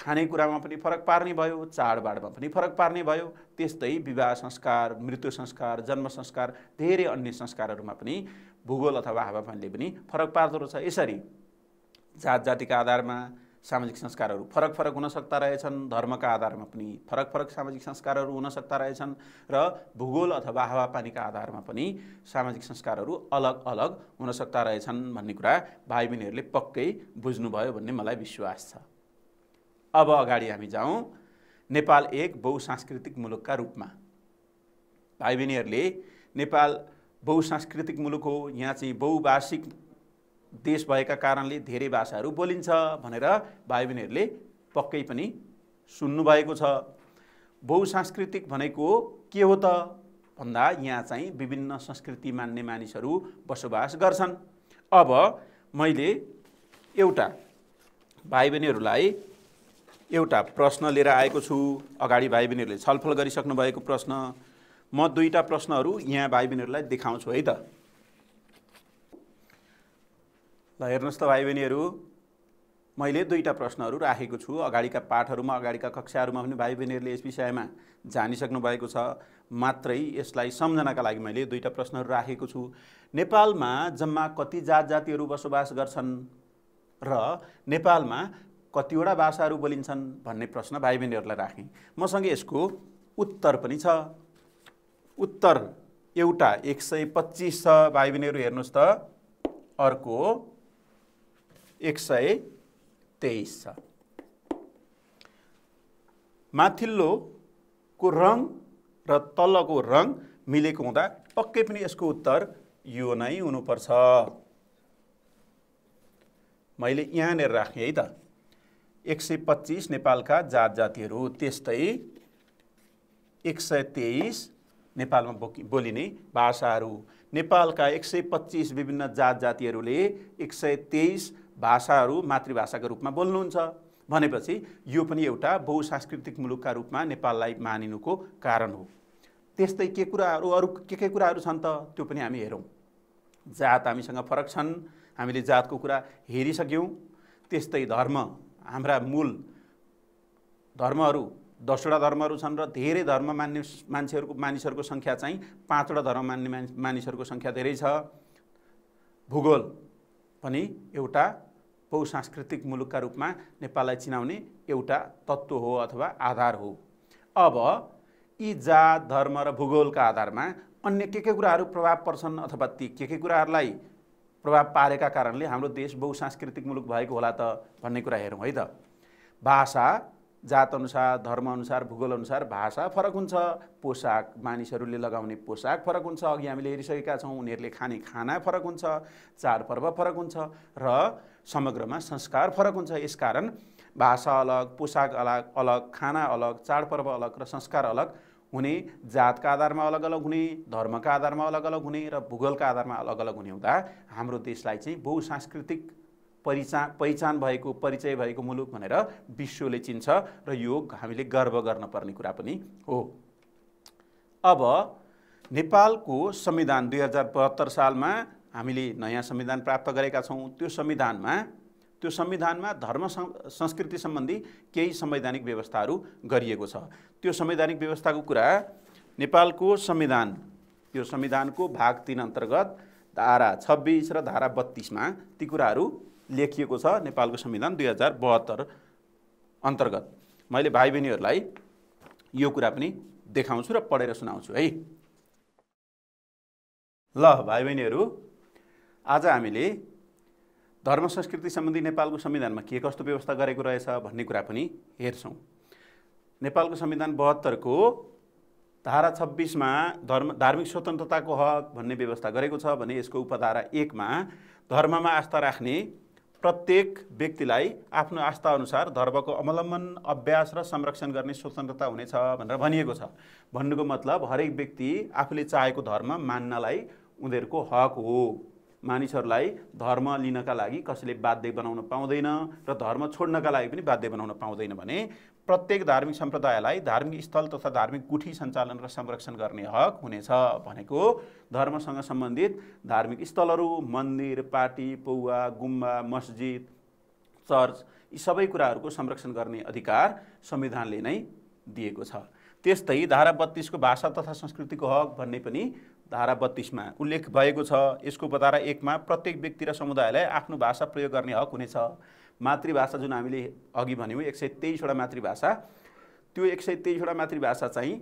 खानेकुरामा पनि फरक पार्ने भयो चाडबाडमा पनि फरक पार्ने भयो त्यस्तै विवाह संस्कार मृत्यु संस्कार जन्म संस्कार धेरै अन्य संस्कारहरूमा पनि भूगोल अथवा हावापानीले पनि फरक पार्दो रहेछ यसरी जात जातिका आधारमा सामाजिक संस्कारहरू फरक फरक हुन सक्दा रहेछन् धर्मका आधारमा पनि फरक फरक सामाजिक संस्कारहरू हुनसक्दा रहेछन् र भूगोल अथवा हावापानीका आधारमा पनि सामाजिक संस्कारहरू अलग अलग हुन सक्दा रहेछन् भन्ने कुरा भाइ बहिनीहरूले पक्कै बुझ्नुभयो भन्ने मलाई विश्वास छ अब अगाडि हामी जाउँ नेपाल एक बहुसांस्कृतिक मुलुकका रूपमा भाइ बहिनीहरूले नेपाल बहुसांस्कृतिक मुलुक हो यहाँ चाहिँ बहुभाषिक देश भएका कारणले धेरै भाषाहरू बोलिन्छ भनेर भाइ बहिनीहरूले पक्कै पनि सुन्नुभएको छ बहुसांस्कृतिक भनेको के हो त भन्दा यहाँ चाहिँ विभिन्न संस्कृति मान्ने मानिसहरू बसोबास गर्छन् अब मैले एउटा भाइ बहिनीहरूलाई एउटा प्रश्न लिएर आएको छु अगाडि भाइ बहिनीहरूले छलफल गरिसक्नु भएको प्रश्न म दुईवटा प्रश्नहरू यहाँ भाइ बहिनीहरूलाई देखाउँछु है त ल हेर्नुहोस् त भाइ बहिनीहरू मैले दुईवटा प्रश्नहरू राखेको छु अगाडिका पाठहरूमा अगाडिका कक्षाहरूमा पनि भाइ बहिनीहरूले यस विषयमा जानिसक्नु भएको छ मात्रै यसलाई सम्झनाका लागि मैले दुईवटा प्रश्नहरू राखेको छु नेपालमा जम्मा कति जात जातिहरू बसोबास गर्छन् र नेपालमा कतिवटा भाषाहरू बोलिन्छन् भन्ने प्रश्न भाइ बहिनीहरूलाई राखेँ मसँग यसको उत्तर पनि छ उत्तर एउटा एक सय पच्चिस छ भाइ बहिनीहरू हेर्नुहोस् त अर्को एक सय तेइस छ माथिल्लोको रङ र तलको रङ मिलेको हुँदा पक्कै पनि यसको उत्तर यो नै हुनुपर्छ मैले यहाँनिर राखेँ है त एक सय पच्चिस नेपालका जात जातिहरू त्यस्तै एक सय तेइस नेपालमा बोकि बोलिने भाषाहरू नेपालका एक सय पच्चिस विभिन्न जात जातिहरूले एक सय तेइस भाषाहरू मातृभाषाको रूपमा बोल्नुहुन्छ भनेपछि यो पनि एउटा बहुसांस्कृतिक मुलुकका रूपमा नेपाललाई मानिनुको कारण हो त्यस्तै के कुराहरू अरू के के कुराहरू छन् त त्यो पनि हामी हेरौँ जात हामीसँग फरक छन् हामीले जातको कुरा हेरिसक्यौँ त्यस्तै धर्म हाम्रा मूल धर्महरू दसवटा धर्महरू छन् र धेरै धर्म मान्ने मान्छेहरूको मानिसहरूको सङ्ख्या चाहिँ पाँचवटा धर्म मान्ने मानिसहरूको सङ्ख्या धेरै छ भूगोल पनि एउटा बहुसांस्कृतिक मुलुकका रूपमा नेपाललाई चिनाउने एउटा तत्त्व हो अथवा आधार हो अब यी जात धर्म र भूगोलका आधारमा अन्य के के कुराहरू प्रभाव पर्छन् अथवा ती के के कुराहरूलाई प्रभाव पारेका कारणले हाम्रो देश बहुसांस्कृतिक मुलुक भएको होला त भन्ने कुरा हेरौँ है त भाषा जातअनुसार धर्मअनुसार भूगोलअनुसार भाषा फरक हुन्छ पोसाक मानिसहरूले लगाउने पोसाक फरक हुन्छ अघि हामीले हेरिसकेका छौँ उनीहरूले खाने खाना फरक हुन्छ चाडपर्व फरक हुन्छ र समग्रमा संस्कार फरक हुन्छ यसकारण भाषा अलग पोसाक अलग अलग खाना अलग चाडपर्व अलग र संस्कार अलग हुने जातका आधारमा अलग अलग हुने धर्मका आधारमा अलग अलग हुने र भूगोलका आधारमा अलग अलग हुने हुँदा हाम्रो देशलाई चाहिँ बहुसांस्कृतिक परिचा पहिचान भएको परिचय भएको मुलुक भनेर विश्वले चिन्छ र यो हामीले गर्व गर्न पर्ने कुरा पनि हो अब नेपालको संविधान दुई हजार बहत्तर सालमा हामीले नयाँ संविधान प्राप्त गरेका छौँ त्यो संविधानमा त्यो संविधानमा धर्म संस्कृति सम्बन्धी केही संवैधानिक व्यवस्थाहरू गरिएको छ त्यो संवैधानिक व्यवस्थाको कुरा नेपालको संविधान त्यो संविधानको भाग तिन अन्तर्गत धारा छब्बिस र धारा बत्तिसमा ती कुराहरू लेखिएको छ नेपालको संविधान दुई हजार बहत्तर अन्तर्गत मैले भाइ बहिनीहरूलाई यो कुरा पनि देखाउँछु र पढेर सुनाउँछु है ल भाइ बहिनीहरू आज हामीले धर्म संस्कृति सम्बन्धी नेपालको संविधानमा के कस्तो व्यवस्था गरेको रहेछ भन्ने कुरा पनि हेर्छौँ नेपालको संविधान बहत्तरको धारा छब्बिसमा धर्म धार्मिक स्वतन्त्रताको हक भन्ने व्यवस्था गरेको छ भने यसको उपधारा एकमा धर्ममा आस्था राख्ने प्रत्येक व्यक्तिलाई आफ्नो आस्थाअनुसार धर्मको अवलम्बन अभ्यास र संरक्षण गर्ने स्वतन्त्रता हुनेछ भनेर भनिएको छ भन्नुको मतलब हरेक व्यक्ति आफूले चाहेको धर्म मान्नलाई उनीहरूको हक हो मानिसहरूलाई धर्म लिनका लागि कसैले बाध्य बनाउन पाउँदैन र धर्म छोड्नका लागि पनि बाध्य बनाउन पाउँदैन भने प्रत्येक धार्मिक सम्प्रदायलाई धार्मिक स्थल तथा धार्मिक गुठी सञ्चालन र संरक्षण गर्ने हक हुनेछ भनेको धर्मसँग सम्बन्धित धार्मिक स्थलहरू मन्दिर पार्टी पौवा गुम्बा मस्जिद चर्च यी सबै कुराहरूको संरक्षण गर्ने अधिकार संविधानले नै दिएको छ त्यस्तै धारा बत्तिसको भाषा तथा संस्कृतिको हक भन्ने पनि धारा बत्तिसमा उल्लेख भएको छ यसको धारा एकमा प्रत्येक व्यक्ति र समुदायलाई आफ्नो भाषा प्रयोग गर्ने हक हुनेछ मातृभाषा जुन हामीले अघि भन्यौँ एक सय तेइसवटा मातृभाषा त्यो एक सय तेइसवटा मातृभाषा चाहिँ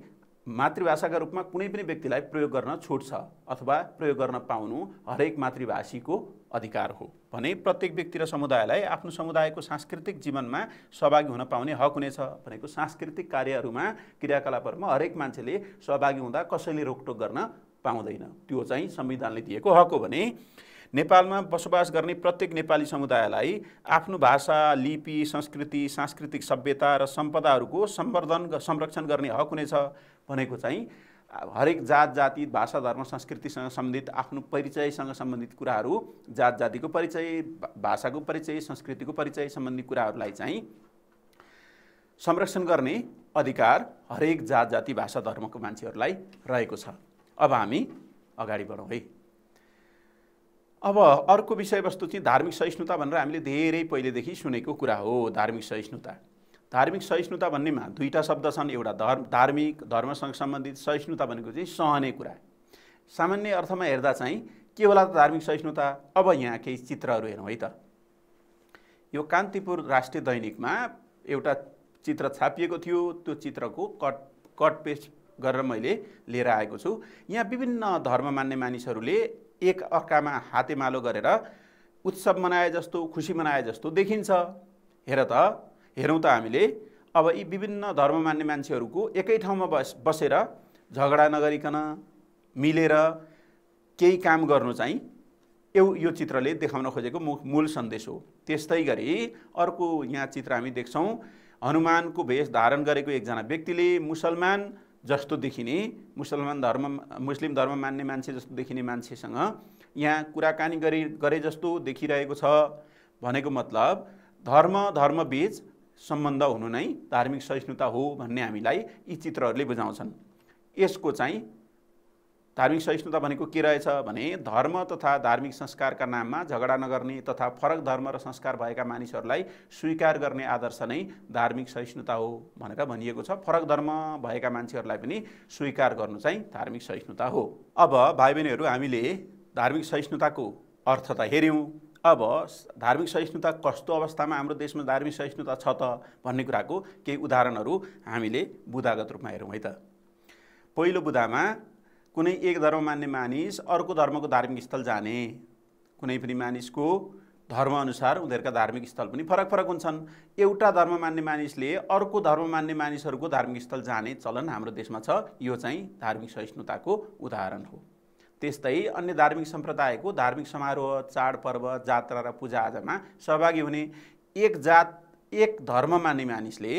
मातृभाषाका रूपमा कुनै पनि व्यक्तिलाई प्रयोग गर्न छुट छ अथवा प्रयोग गर्न पाउनु हरेक मातृभाषीको अधिकार हो भने प्रत्येक व्यक्ति र समुदायलाई आफ्नो समुदायको सांस्कृतिक जीवनमा सहभागी हुन पाउने हक हुनेछ भनेको सांस्कृतिक कार्यहरूमा क्रियाकलापहरूमा हरेक मान्छेले सहभागी हुँदा कसैले रोकटोक गर्न पाउँदैन त्यो चाहिँ संविधानले दिएको हक हो भने नेपालमा बसोबास गर्ने प्रत्येक नेपाली समुदायलाई आफ्नो भाषा लिपि संस्कृति सांस्कृतिक सभ्यता र सम्पदाहरूको सम्वर्धन संरक्षण गर्ने हक हुनेछ भनेको चाहिँ हरेक जात जाति भाषा धर्म संस्कृतिसँग सम्बन्धित आफ्नो परिचयसँग सम्बन्धित कुराहरू जात जातिको परिचय भाषाको परिचय संस्कृतिको परिचय सम्बन्धी कुराहरूलाई चाहिँ संरक्षण गर्ने अधिकार हरेक जात जाति भाषा धर्मको मान्छेहरूलाई रहेको छ अब हामी अगाडि बढौँ है अब अर्को विषयवस्तु चाहिँ धार्मिक सहिष्णुता भनेर हामीले धेरै पहिलेदेखि सुनेको कुरा हो धार्मिक सहिष्णुता धार्मिक सहिष्णुता भन्नेमा दुईवटा शब्द छन् एउटा धर्म धार्मिक धर्मसँग सम्बन्धित सहिष्णुता भनेको चाहिँ सहने कुरा सामान्य अर्थमा हेर्दा चाहिँ के होला त धार्मिक सहिष्णुता अब यहाँ केही चित्रहरू हेरौँ है त यो कान्तिपुर राष्ट्रिय दैनिकमा एउटा चित्र छापिएको थियो त्यो चित्रको कट कट पेस्ट गरेर मैले लिएर आएको छु यहाँ विभिन्न धर्म मान्ने मानिसहरूले एक अर्कामा हातेमालो गरेर उत्सव मनाए जस्तो खुसी मनाए जस्तो देखिन्छ हेर त हेरौँ त हामीले अब यी विभिन्न धर्म मान्ने मान्छेहरूको एकै ठाउँमा बस बसेर झगडा नगरिकन मिलेर केही काम गर्नु चाहिँ एउ यो चित्रले देखाउन खोजेको मु मूल सन्देश हो त्यस्तै गरी अर्को यहाँ चित्र हामी देख्छौँ हनुमानको भेष धारण गरेको एकजना व्यक्तिले मुसलमान जस्तो देखिने मुसलमान धर्म मुस्लिम धर्म मान्ने मान्छे जस्तो देखिने मान्छेसँग यहाँ कुराकानी गरे गरे जस्तो देखिरहेको छ भनेको मतलब धर्म धर्मबीच सम्बन्ध हुनु नै धार्मिक सहिष्णुता हो भन्ने हामीलाई यी चित्रहरूले बुझाउँछन् यसको चाहिँ धार्मिक सहिष्णुता भनेको के रहेछ भने धर्म तथा धार्मिक संस्कारका नाममा झगडा नगर्ने तथा फरक धर्म र संस्कार भएका मानिसहरूलाई स्वीकार गर्ने आदर्श नै धार्मिक सहिष्णुता हो भनेर भनिएको छ फरक धर्म भएका मान्छेहरूलाई पनि स्वीकार गर्नु चाहिँ धार्मिक सहिष्णुता हो अब भाइ बहिनीहरू हामीले धार्मिक सहिष्णुताको अर्थ त हेऱ्यौँ अब धार्मिक सहिष्णुता कस्तो अवस्थामा हाम्रो देशमा धार्मिक सहिष्णुता छ त भन्ने कुराको केही उदाहरणहरू हामीले बुदागत रूपमा हेरौँ है त पहिलो बुदामा कुनै एक धर्म मान्ने मानिस अर्को धर्मको धार्मिक स्थल जाने कुनै पनि मानिसको धर्मअनुसार उनीहरूका धार्मिक स्थल पनि फरक फरक हुन्छन् एउटा धर्म मान्ने मानिसले अर्को धर्म मान्ने मानिसहरूको धार्मिक स्थल जाने चलन हाम्रो देशमा छ यो चाहिँ धार्मिक सहिष्णुताको उदाहरण हो त्यस्तै अन्य धार्मिक सम्प्रदायको धार्मिक समारोह चाडपर्व जात्रा र पूजाआजामा सहभागी हुने एक जात एक धर्म मान्ने मानिसले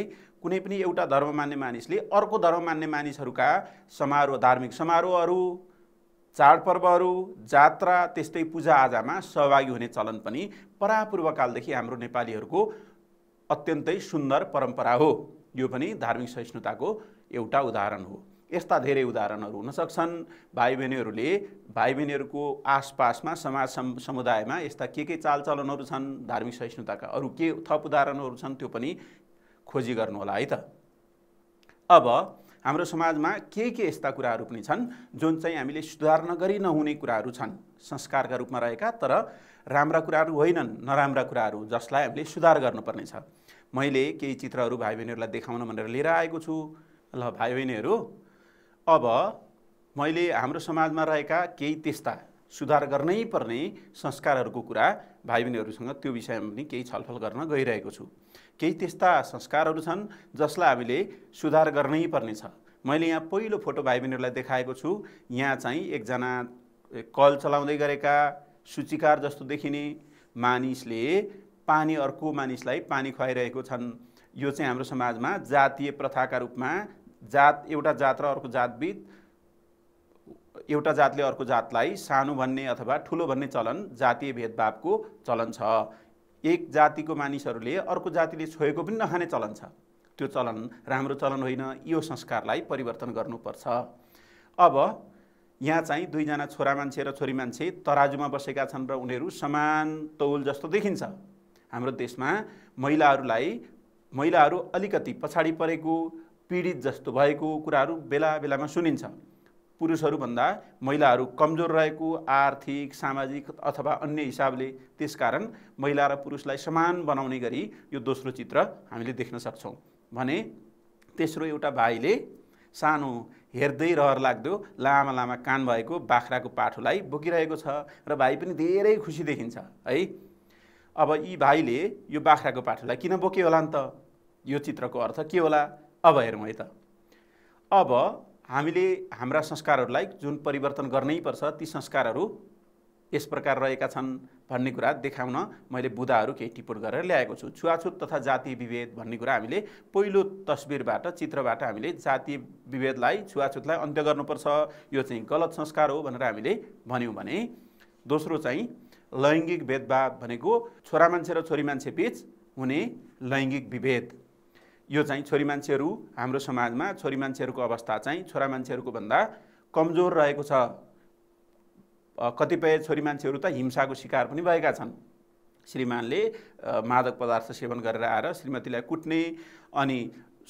कुनै पनि एउटा धर्म मान्ने मानिसले अर्को धर्म मान्ने मानिसहरूका समारोह धार्मिक समारोहहरू चाडपर्वहरू जात्रा त्यस्तै पूजाआजामा सहभागी हुने चलन पनि परापूर्वकालदेखि हाम्रो नेपालीहरूको अत्यन्तै सुन्दर परम्परा हो यो पनि धार्मिक सहिष्णुताको एउटा उदाहरण हो यस्ता धेरै उदाहरणहरू हुन सक्छन् भाइ बहिनीहरूले भाइ बहिनीहरूको आसपासमा समाज सम समुदायमा यस्ता के के चालचलनहरू छन् धार्मिक सहिष्णुताका अरू के थप उदाहरणहरू छन् त्यो पनि खोजी गर्नु होला है त अब हाम्रो समाजमा के के यस्ता कुराहरू पनि छन् जुन चाहिँ हामीले सुधार नगरी नहुने कुराहरू छन् संस्कारका रूपमा रहेका तर राम्रा कुराहरू होइनन् नराम्रा कुराहरू जसलाई हामीले सुधार गर्नुपर्नेछ मैले केही चित्रहरू भाइ बहिनीहरूलाई देखाउन भनेर लिएर आएको छु ल भाइ बहिनीहरू अब मैले हाम्रो समाजमा रहेका केही त्यस्ता सुधार गर्नै पर्ने संस्कारहरूको कुरा भाइ बहिनीहरूसँग त्यो विषयमा पनि केही छलफल गर्न गइरहेको छु केही त्यस्ता संस्कारहरू छन् जसलाई हामीले सुधार गर्नै पर्नेछ मैले यहाँ पहिलो फोटो भाइ बहिनीहरूलाई देखाएको छु यहाँ चाहिँ एकजना कल चलाउँदै गरेका सूचीकार जस्तो देखिने मानिसले पानी अर्को मानिसलाई पानी खुवाइरहेको छन् यो चाहिँ हाम्रो समाजमा जातीय प्रथाका रूपमा जात एउटा जात र अर्को जातविद एउटा जातले अर्को जातलाई सानो भन्ने अथवा ठुलो भन्ने चलन जातीय भेदभावको चलन छ एक जातिको मानिसहरूले अर्को जातिले छोएको पनि नखाने चलन छ त्यो चलन राम्रो चलन होइन यो संस्कारलाई परिवर्तन गर्नुपर्छ अब यहाँ चाहिँ दुईजना छोरा मान्छे र छोरी मान्छे तराजुमा बसेका छन् र उनीहरू समान तौल जस्तो देखिन्छ हाम्रो देशमा महिलाहरूलाई महिलाहरू अलिकति पछाडि परेको पीडित जस्तो भएको कुराहरू बेला बेलामा सुनिन्छ पुरुषहरूभन्दा महिलाहरू कमजोर रहेको आर्थिक सामाजिक अथवा अन्य हिसाबले त्यसकारण महिला र पुरुषलाई समान बनाउने गरी यो दोस्रो चित्र हामीले देख्न सक्छौँ भने तेस्रो एउटा भाइले सानो हेर्दै रहर लाग्दो लामा लामा कान भएको बाख्राको पाठोलाई बोकिरहेको छ र भाइ पनि धेरै खुसी देखिन्छ है अब यी भाइले यो बाख्राको पाठोलाई किन बोक्यो होला नि त यो चित्रको अर्थ के होला अब हेरौँ है त अब हामीले हाम्रा संस्कारहरूलाई जुन परिवर्तन गर्नै पर्छ ती संस्कारहरू यस प्रकार रहेका छन् भन्ने कुरा देखाउन मैले बुदाहरू केही टिप्पण गरेर ल्याएको छु छुवाछुत तथा जातीय विभेद भन्ने कुरा हामीले पहिलो तस्बिरबाट चित्रबाट हामीले जातीय विभेदलाई छुवाछुतलाई अन्त्य गर्नुपर्छ यो चाहिँ गलत संस्कार हो भनेर हामीले भन्यौँ भने दोस्रो चाहिँ लैङ्गिक भेदभाव भनेको छोरा मान्छे र छोरी मान्छे बिच हुने लैङ्गिक विभेद यो चाहिँ छोरी मान्छेहरू हाम्रो समाजमा छोरी मान्छेहरूको अवस्था चाहिँ छोरा मान्छेहरूको भन्दा कमजोर रहेको छ कतिपय छोरी मान्छेहरू त हिंसाको शिकार पनि भएका छन् श्रीमानले मादक पदार्थ सेवन गरेर आएर श्रीमतीलाई कुट्ने अनि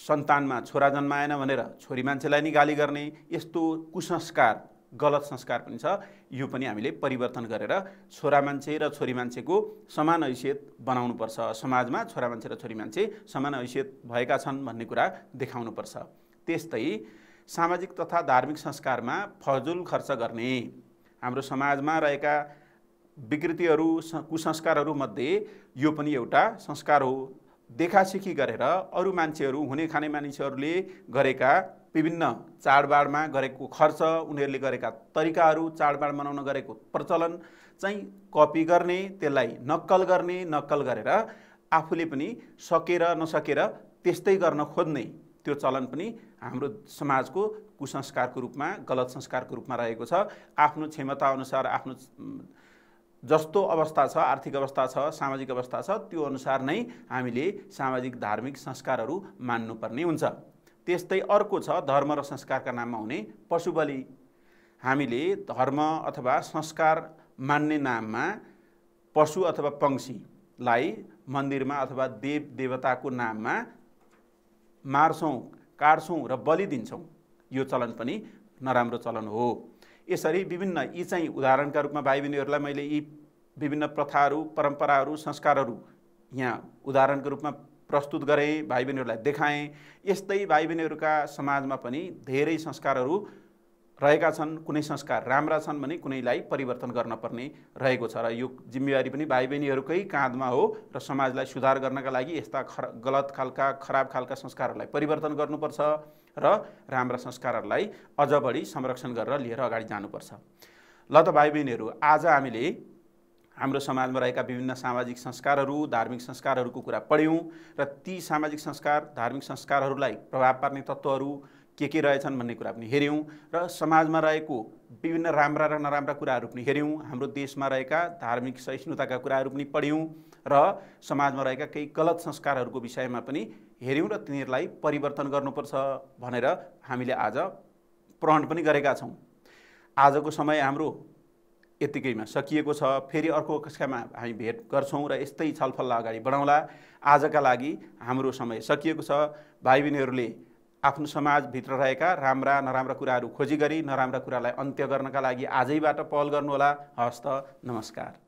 सन्तानमा छोरा जन्माएन भनेर छोरी मान्छेलाई नि गाली गर्ने यस्तो कुसंस्कार गलत संस्कार पनि छ यो पनि हामीले परिवर्तन गरेर छोरा मान्छे र छोरी मान्छेको समान हैसियत बनाउनुपर्छ समाजमा छोरा मान्छे र छोरी मान्छे समान हैसियत भएका छन् भन्ने कुरा देखाउनुपर्छ त्यस्तै सामाजिक तथा धार्मिक संस्कारमा फजुल खर्च गर्ने हाम्रो समाजमा रहेका विकृतिहरू कुसंस्कारहरूमध्ये यो पनि एउटा संस्कार हो देखासेखी गरेर अरू मान्छेहरू हुने खाने मानिसहरूले गरेका विभिन्न चाडबाडमा गरेको खर्च उनीहरूले गरेका तरिकाहरू चाडबाड मनाउन गरेको प्रचलन चाहिँ कपी गर्ने त्यसलाई नक्कल गर्ने नक्कल गरेर आफूले पनि सकेर नसकेर त्यस्तै गर्न खोज्ने त्यो चलन पनि हाम्रो समाजको कुसंस्कारको रूपमा गलत संस्कारको रूपमा रहेको छ आफ्नो क्षमताअनुसार आफ्नो जस्तो अवस्था छ आर्थिक अवस्था छ सामाजिक अवस्था छ त्यो अनुसार नै हामीले सामाजिक धार्मिक संस्कारहरू मान्नुपर्ने हुन्छ त्यस्तै अर्को छ धर्म र संस्कारका नाममा हुने पशुबली हामीले धर्म अथवा संस्कार मान्ने नाममा पशु अथवा पंक्षीलाई मन्दिरमा अथवा देव देवताको नाममा मार्छौँ काट्छौँ र बलि दिन्छौँ यो चलन पनि नराम्रो चलन हो यसरी विभिन्न यी चाहिँ उदाहरणका रूपमा भाइ बहिनीहरूलाई मैले यी विभिन्न प्रथाहरू परम्पराहरू संस्कारहरू यहाँ उदाहरणको रूपमा प्रस्तुत गरेँ भाइ बहिनीहरूलाई देखाएँ यस्तै भाइ बहिनीहरूका समाजमा पनि धेरै संस्कारहरू रहेका छन् कुनै संस्कार राम्रा छन् भने कुनैलाई परिवर्तन गर्न पर्ने रहेको छ र यो जिम्मेवारी पनि भाइ बहिनीहरूकै काँधमा हो र समाजलाई सुधार गर्नका लागि यस्ता खर गलत खालका खराब खालका संस्कारहरूलाई परिवर्तन गर्नुपर्छ र राम्रा संस्कारहरूलाई अझ बढी संरक्षण गरेर लिएर अगाडि जानुपर्छ ल त भाइ बहिनीहरू आज हामीले हाम्रो समाजमा रहेका विभिन्न सामाजिक संस्कारहरू धार्मिक संस्कारहरूको कुरा पढ्यौँ र ती सामाजिक संस्कार धार्मिक संस्कारहरूलाई प्रभाव पार्ने तत्त्वहरू के के रहेछन् भन्ने कुरा पनि हेऱ्यौँ र समाजमा रहेको विभिन्न राम्रा र नराम्रा कुराहरू पनि हेऱ्यौँ हाम्रो देशमा रहेका धार्मिक सहिष्णुताका कुराहरू पनि पढ्यौँ र समाजमा रहेका केही गलत संस्कारहरूको विषयमा पनि हेऱ्यौँ र तिनीहरूलाई परिवर्तन गर्नुपर्छ भनेर हामीले आज प्रहण पनि गरेका छौँ आजको समय हाम्रो यत्तिकैमा सकिएको छ फेरि अर्को कक्षामा हामी भेट गर्छौँ र यस्तै छलफललाई अगाडि बढाउँला आजका लागि हाम्रो समय सकिएको छ भाइ बहिनीहरूले आफ्नो समाजभित्र रहेका राम्रा नराम्रा कुराहरू खोजी गरी नराम्रा कुरालाई अन्त्य गर्नका लागि आजैबाट पहल गर्नुहोला हस्त नमस्कार